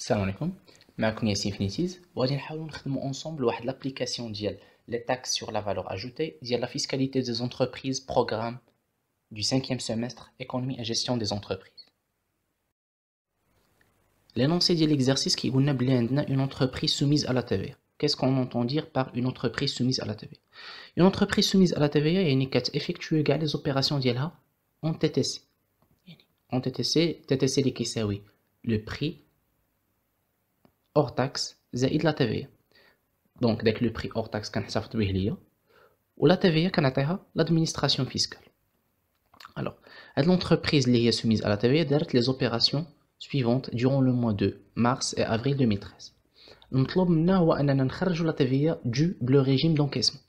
Salam à معكم ياسين فنيتيز وغادي nous نخدموا ensemble واحد لابليكاسيون ديال لي taxes sur la valeur ajoutée ديال لا فيسكاليتي des entreprises du 5e semestre économie et gestion des entreprises l'énoncé de l'exercice qui nous dit une entreprise soumise à la TVA Qu'est-ce qu'on entend dire par une entreprise soumise à la TVA Une entreprise soumise à la TVA est une quête effectuée les opérations en TTC. En TTC, TTC le prix hors Taxe, c'est la TVA. Donc, le prix hors taxe, c'est la TVA. Et la TVA, c'est l'administration fiscale. Alors, l'entreprise qui est soumise à la TVA a fait les opérations suivantes durant le mois de mars et avril 2013. Nous avons vu que nous avons la TVA du régime d'encaissement.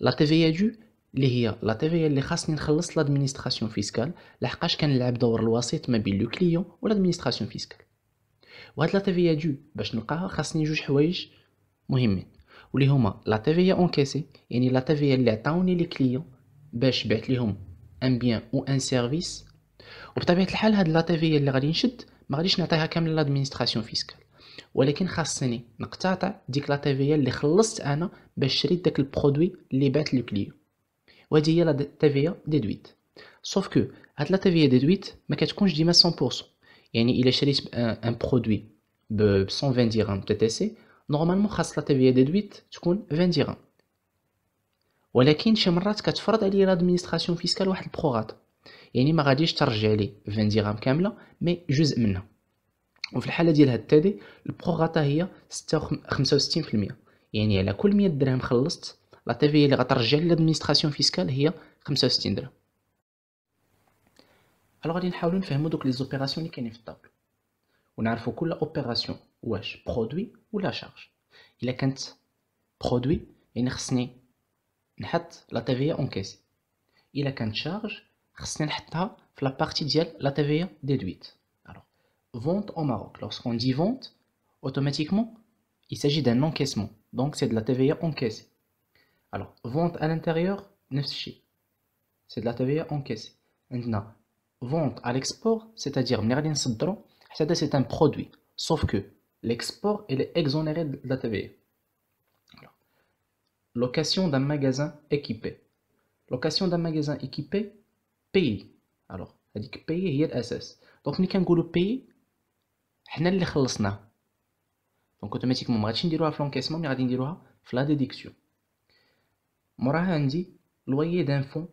La TVA du, c'est la TVA qui est en train l'administration fiscale. C'est la TVA qui est en de le client ou l'administration fiscale. وهاد لا تي في دو باش نلقاها خاصني جوج حوايج مهمين واللي هما لا تي في اونكاسي يعني لا تي في اللي عطاوني لي كليون باش بعت ليهم ان بيان او ان سيرفيس وبطبيعه الحال هاد لا تي في اللي غادي نشد ما غاديش نعطيها كامل لادمينستراسيون فيسكال ولكن خاصني نقتطع ديك لا تي في اللي خلصت انا باش شريت داك البرودوي اللي بعت لو كليون وهذه هي لا تي في ديدويت سوف كو هاد لا تي في ديدويت ما كتكونش ديما 100% يعني الا شريت ان برودوي ب 120 درهم تي تي سي نورمالمون خاص لا تي في ديدويت تكون 20 درهم ولكن شي مرات كتفرض عليا لادمينستراسيون فيسكال واحد البروغات يعني ما غاديش ترجع لي 20 درهم كامله مي جزء منها وفي الحاله ديال هاد تي دي البروغاتا هي 65% يعني على كل 100 درهم خلصت لا تي في اللي غترجع لي لادمينستراسيون فيسكال هي 65 درهم alors dans les halles nous comprendre les opérations qui sont pas on a remarqué que ce opération, le produit ou la charge, il est un produit, il est personnel, nette la TVA encaissée. il est une charge, on partout, la partie de la TVA déduite. alors vente au Maroc, lorsqu'on dit vente, automatiquement, il s'agit d'un encaissement, donc c'est de la TVA encaissée. alors vente à l'intérieur neuf c'est de la TVA encaissée vente à l'export, c'est-à-dire c'est un produit, sauf que l'export est exonéré de la TVA. location d'un magasin équipé. Location d'un magasin équipé, pays. Alors, elle dit dire que pays est SS. Donc, nous avons le pays, nous avons Donc, automatiquement, nous avons dit l'encaissement, nous avons dit la déduction. Nous avons dit loyer d'un fonds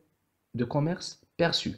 de commerce perçu.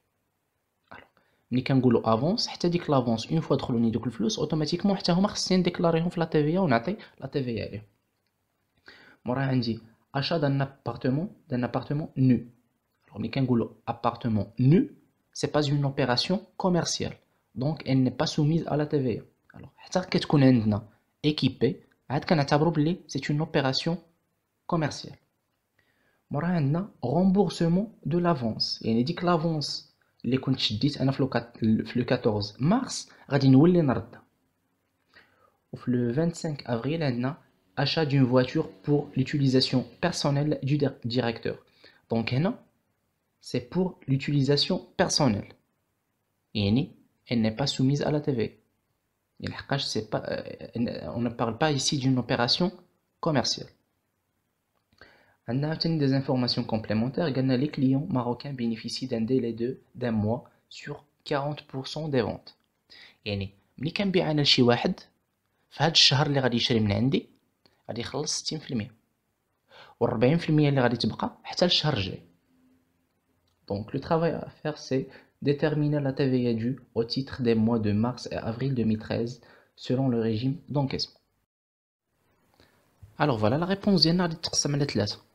Ni kangulo avance, il te dit que l'avance, une fois que l'on a eu le flux, automatiquement, il te dit que l'avance est déclarée. On la TVA. Il dit achat d'un appartement, d'un appartement nu. Ni kangulo appartement nu, ce n'est pas une opération commerciale. Donc, elle n'est pas soumise à la TVA. Alors, il te dit qu'il y a équipé, c'est une opération commerciale. Il a remboursement de l'avance. Il te dit que l'avance. Le 14 mars, غادي نولي نرد 25 avril عندنا achat d'une voiture pour l'utilisation personnelle du directeur Donc, c'est pour l'utilisation personnelle Et elle n'est pas soumise à la TV euh, on ne parle pas ici d'une opération commerciale en obtenant des informations complémentaires, les clients marocains bénéficient d'un délai de d'un mois sur 40% des ventes. يعني ملي كنبيع انا لشي واحد في هذا الشهر اللي غادي يشري من عندي غادي يخلص 60% وال40% اللي غادي تبقى حتى للشهر الجاي Donc le travail à faire c'est déterminer la TVA due au titre des mois de mars et avril 2013 selon le régime d'encaissement. Alors voilà la réponse ديالنا غادي تقسم la ثلاثه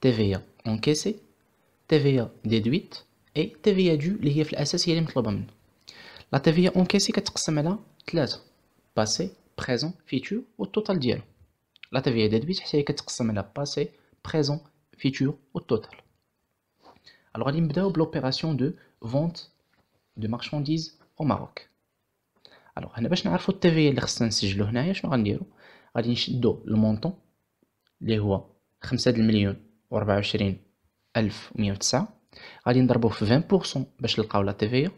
TVA encaissée, TVA déduite et TVA due li hiya fl asas hiya li mtlouba La TVA encaissée katqsam ala 3 passé, présent, futur au total dialo. La TVA déduite hiya katqsam ala passé, présent, futur au total. Alors, on va l'opération de vente de marchandises au Maroc. Alors, on va savoir le TVA li khassna nsejlo hnaya, chnou غنديرو غادي نشدو le montant li هو 5 millions 24.109 On va le battre sur 20% pour la TVA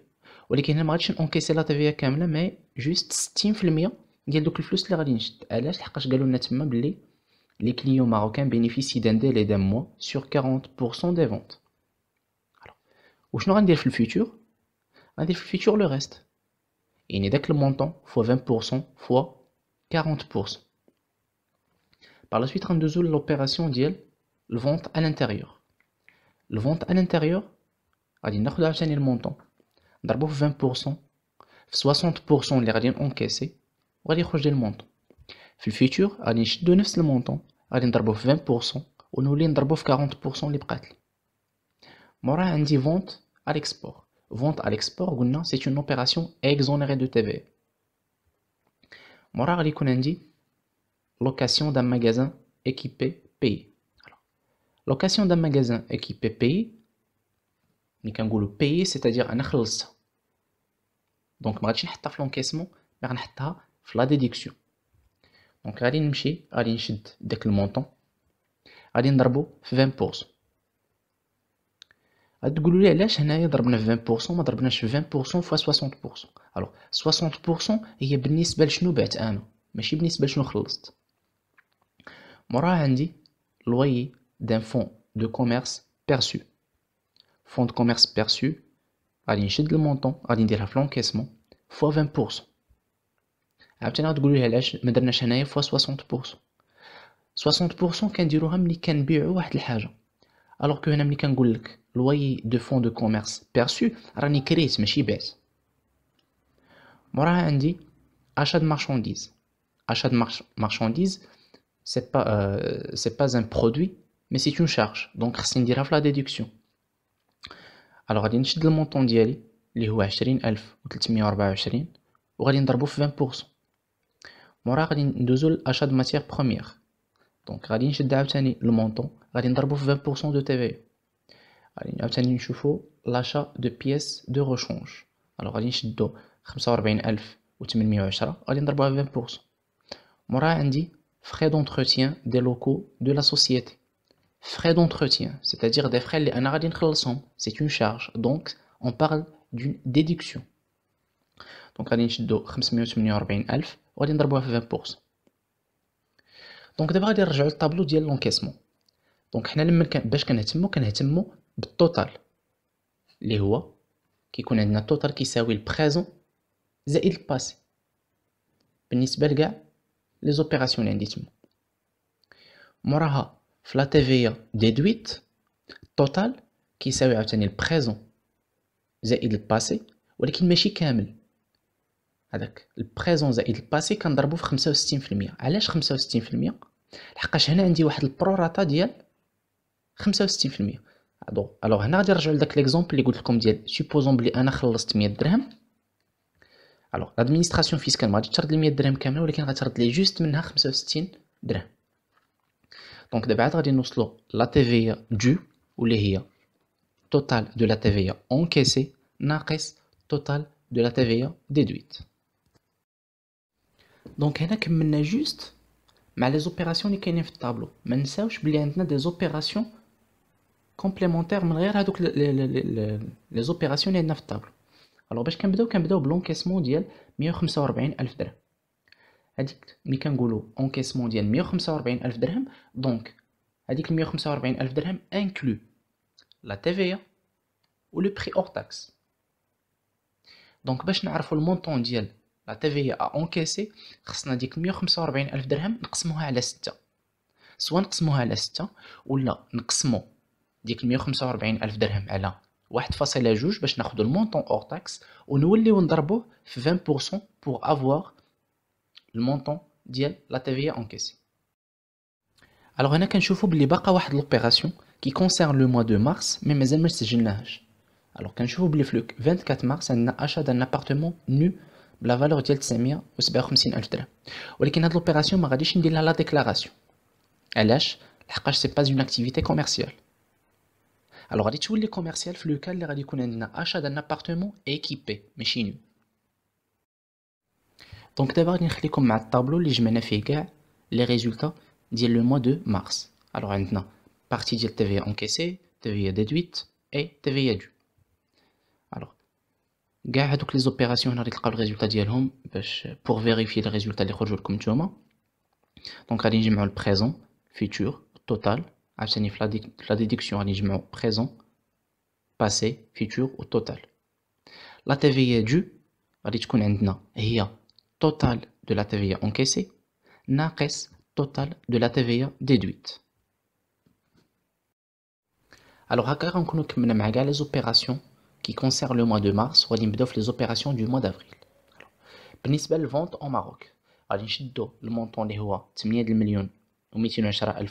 on ne va pas casser la TVA, mais juste 60% de l'argent que l'on va acheter, pour que les clients marocains bénéficient d'un délai d'un mois sur 40% des ventes Alors, qu'est-ce qu'on va faire dans le futur On le reste dans le futur le montant sur 20% x 40% Par la suite, on va faire l'opération le vente à l'intérieur. Le vente à l'intérieur, on a dit le montant. D'abord 20%, 60%, de avait bien encaissé, on avait bien le montant. le futur, on a dit le montant, on avait 20%, on avait 40%, de avait bien prêté. a vente à l'export. Vente à l'export, c'est une opération exonérée de TVA. Mora a location d'un magasin équipé, payé location d'un magasin équipé pays mais quand le pays c'est-à-dire a achlos donc ma rachine hatta l'encaissement mais hatta la déduction donc à l'inchi à l'inchi dès que le montant à l'indarbo 20% à l'goulou et l'âge n'a pas 20% ma drabna 20% x 60% alors 60% il y a bnis belch nous bête un mais je bnis belch nous chlost j'ai un dit loyer d'un fonds de commerce perçu. Fonds de commerce perçu, à sur le montant, à sur l'encaissement, fois 20%. عاوتاني on لي علاش ما 60%. هنايا fois 60% 60% كنديروها ملي كنبيعوا واحد الحاجه الوغ كو هنا ملي كنقول لك لوي de de de commerce perçu, راني كريت ماشي بعت on عندي achat de marchandises achat de marchandises c'est pas euh, c'est pas un produit mais c'est une charge. Donc, c'est une la déduction. Alors, on va le montant de qui est 20324, et on va le 20%. on le l'achat de matières premières. Donc, on va le montant, on va 20% de TVA. On va le l'achat de pièces de rechange. Alors, on va le 45810 on va le 20%. on frais d'entretien des locaux de la société frais d'entretien, c'est-à-dire des frais c'est une charge. Donc, on parle d'une déduction. Donc, 548 20%. Donc, on va le tableau de l'encaissement. Donc, on va le total. Les qui connaissent le total qui sert le présent, c'est le passé. les opérations, les opérations. فلا تيفيا ديدويت توتال كيساوي عاوتاني البريزون زائد الباسي ولكن ماشي كامل هذاك البريزون زائد الباسي كنضربو في خمسة وستين المية علاش خمسة وستين المية لحقاش هنا عندي واحد البروراتا ديال خمسة وستين المية دو الوغ هنا غادي نرجعو لداك ليكزومبل لي قلتلكم ديال سيبوزون بلي انا خلصت مية درهم الوغ لادمينستراسيون فيسكال ما غادي ترد لي مية درهم كامله ولكن ترد لي جوست منها خمسة وستين درهم Donc, on avons la TVA due, qui est la total de la TVA encaissée, et total de la TVA déduite. Donc, nous avons juste les opérations qui sont dans le tableau. Nous avons des opérations complémentaires. Nous avons les opérations qui sont dans le tableau. Alors, nous avons un blanc encaissement mondial, l'encaissement de 5,45 000. هذيك ملي كنقولوا اونكيسمون ديال 145 الف درهم دونك هذيك 145 الف درهم انكلو لا تي في و لو بري اور تاكس دونك باش نعرفوا المونطون ديال لا تي في ا اونكيسي خصنا ديك 145 الف درهم نقسموها على 6 سواء نقسموها على 6 ولا نقسمو ديك 145 الف درهم على واحد فاصله جوج باش ناخذ المونطون اور تاكس ونوليو نضربوه في 20% بور افوار le montant de la TVA encaissée. Alors, on a qu'un chauffeur qui l'opération qui concerne le mois de mars, mais mes amis est en l'âge. Alors, quand je vous le 24 mars, on a acheté un appartement nu, la valeur de 750 euros. Mais cette opération, je vais fait la déclaration. Elle est ce n'est pas une activité commerciale. Alors, on vais vous dire qui le commercial, le cas, il a acheté un appartement équipé, mais chez nous. Donc, d'abord, nous allons mettre tableau les résultats du mois de mars. Alors, maintenant partie de la TVA encaissée, la TVA déduite et la TVA due. Alors, nous allons les opérations pour vérifier les résultats que Donc, présent, futur, total. Ah, la déduction, nous présent, passé, futur ou total. La TVA due, total de la TVA encaissée, Naqes total de la TVA déduite. Alors, on les opérations qui concernent le mois de mars, ou les opérations du mois d'avril. بالنسبه vente en Maroc, غادي le montant اللي هو 8 millions و210659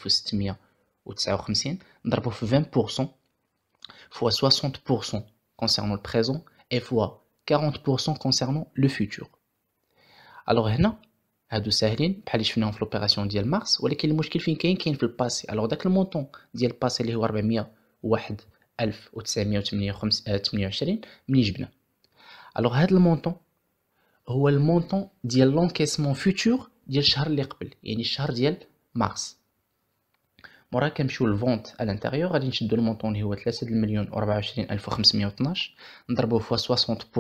في 20% fois 60% concernant le présent et fois 40% concernant le futur. الوغ هنا هادو ساهلين بحال اللي شفناهم في لوبيراسيون ديال مارس ولكن المشكل فين كاين كاين في الباسي الوغ داك المونطون ديال الباسي اللي هو 401 1928 ملي جبنا الوغ هاد المونطون هو المونطون ديال لونكيسمون فيتور ديال الشهر اللي قبل يعني الشهر ديال مارس مورا كنمشيو للفونت على الانتيريور غادي نشدو المونطون اللي هو 3 مليون و24512 نضربوه فوا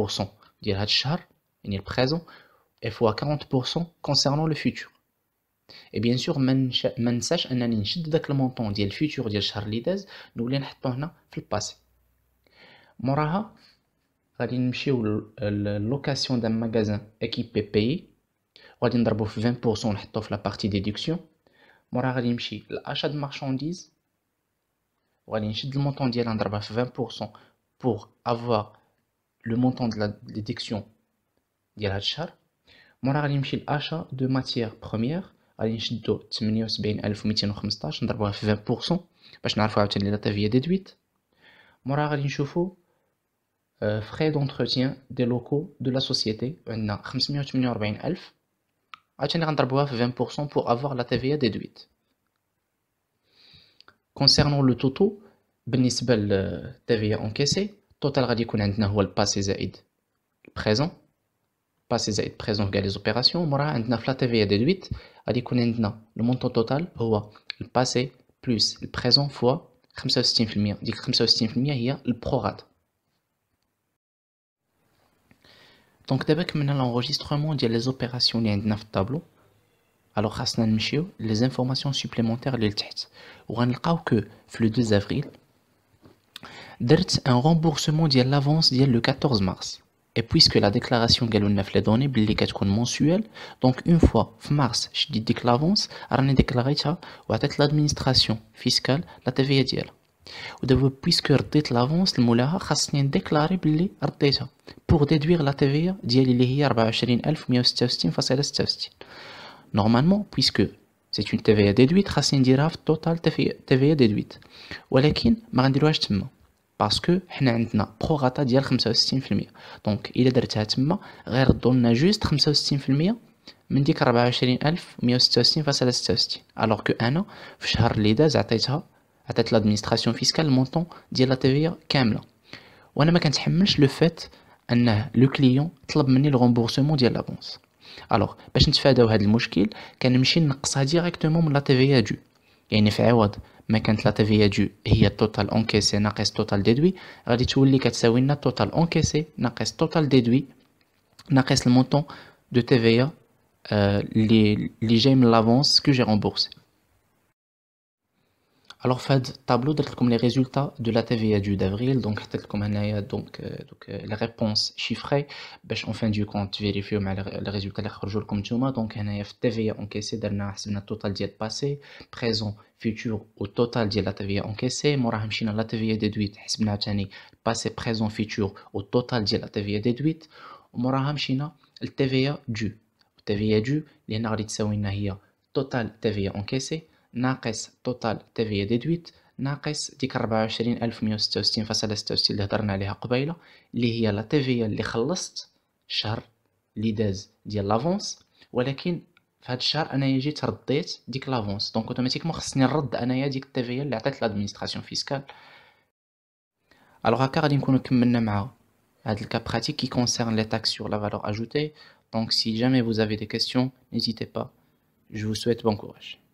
60% ديال هاد الشهر يعني البريزون Et fois 40% concernant le futur. Et bien sûr, je ne sais pas si le montant du futur de le charge nous allons vous donner le passé. Nous allons vous la location d'un magasin équipé payé, nous allons vous donner 20% de la partie déduction. Nous allons vous donner l'achat de marchandises, nous allons vous donner 20% pour avoir le montant de la déduction de la charge. Nous allons faire l'achat de matières premières à l'échelle de 78.115, ce qui nous coûte 20% pour avoir la TVA déduite. Nous allons aussi frais d'entretien des locaux de la société, où nous avons 58.115, ce qui nous coûte 20% pour avoir la TVA déduite. Concernant le TOTO, par rapport à la TVA encassée, le total que nous aurons est le passé présent le passé est présent dans les opérations, on aura une TV à déduite, le montant total, le passé plus le présent fois 65%. Donc 65% le prorate. Donc que maintenant l'enregistrement enregistré les opérations liées dans le tableau. Alors, Hassan Michio, les informations supplémentaires les têtes. On a que le 2 avril, un remboursement de l'avance le 14 mars. Et puisque la déclaration galonne les données, les quatre comptes donc une fois en mars, je dis que l'avance, je a déclaré ça, ou à l'administration fiscale, la TVA Ou de puisque l'avance, pour déduire la TVA il y bah, a Normalement, puisque c'est une TVA déduite, vous dire que total TVA déduite. Ou à vous باسكو حنا عندنا بروغاتا ديال 65% دونك الا درتها تما غير لنا جوست 65% من ديك فاصله 24166.66 الوغ كو انا في الشهر اللي داز عطيتها عطيت لادمينستراسيون فيسكال المونطون ديال لا تيفيا كامله وانا ما كنتحملش لو فات انه لو كليون طلب مني الغومبورسمون ديال لابونس الوغ باش نتفاداو هذا المشكل كنمشي نقصها ديريكتومون من لا تيفيا دو يعني في عوض ما كانت لا تيفيا دو هي التوتال اونكيسي ناقص توتال ديدوي غادي تولي كتساوي لنا التوتال اونكيسي ناقص توتال ديدوي ناقص المونطون دو تيفيا اللي جاي من لافونس كو جي رومبورسي Alors, fait tableau, comme les résultats de la TVA du d'avril, donc, comme donc, euh, donc, euh, les réponses chiffrées, en fin de compte, vérifier les, les résultats comme tu m'as, donc, on TVA encaissé, dernière, semaine total diète passé, présent, futur ou total de la TVA encaissée, Morahamchina, la TVA déduite, c'est passé, présent, futur ou total de la TVA déduite, Morahamchina, la TVA La TVA dû, les narrites, c'est total TVA encaissée, ناقص توتال تافيا ديدويت ناقص ديك 24166 فاصلة 66 اللي هضرنا عليها قبيله اللي هي لا تافيا اللي خلصت الشهر اللي داز ديال لافونس ولكن في هذا الشهر انايا جيت رديت ديك لافونس دونك اوتوماتيكمون خصني نرد انايا ديك التافيا اللي عطات لادمينستراسيون فيسكال الوغ هكا غادي نكونو كملنا مع هاد الكا براتيك كي كونسيرن لي تاكس سور لا فالور اجوتي دونك سي جامي vous دي des questions با جو je بون كوراج bon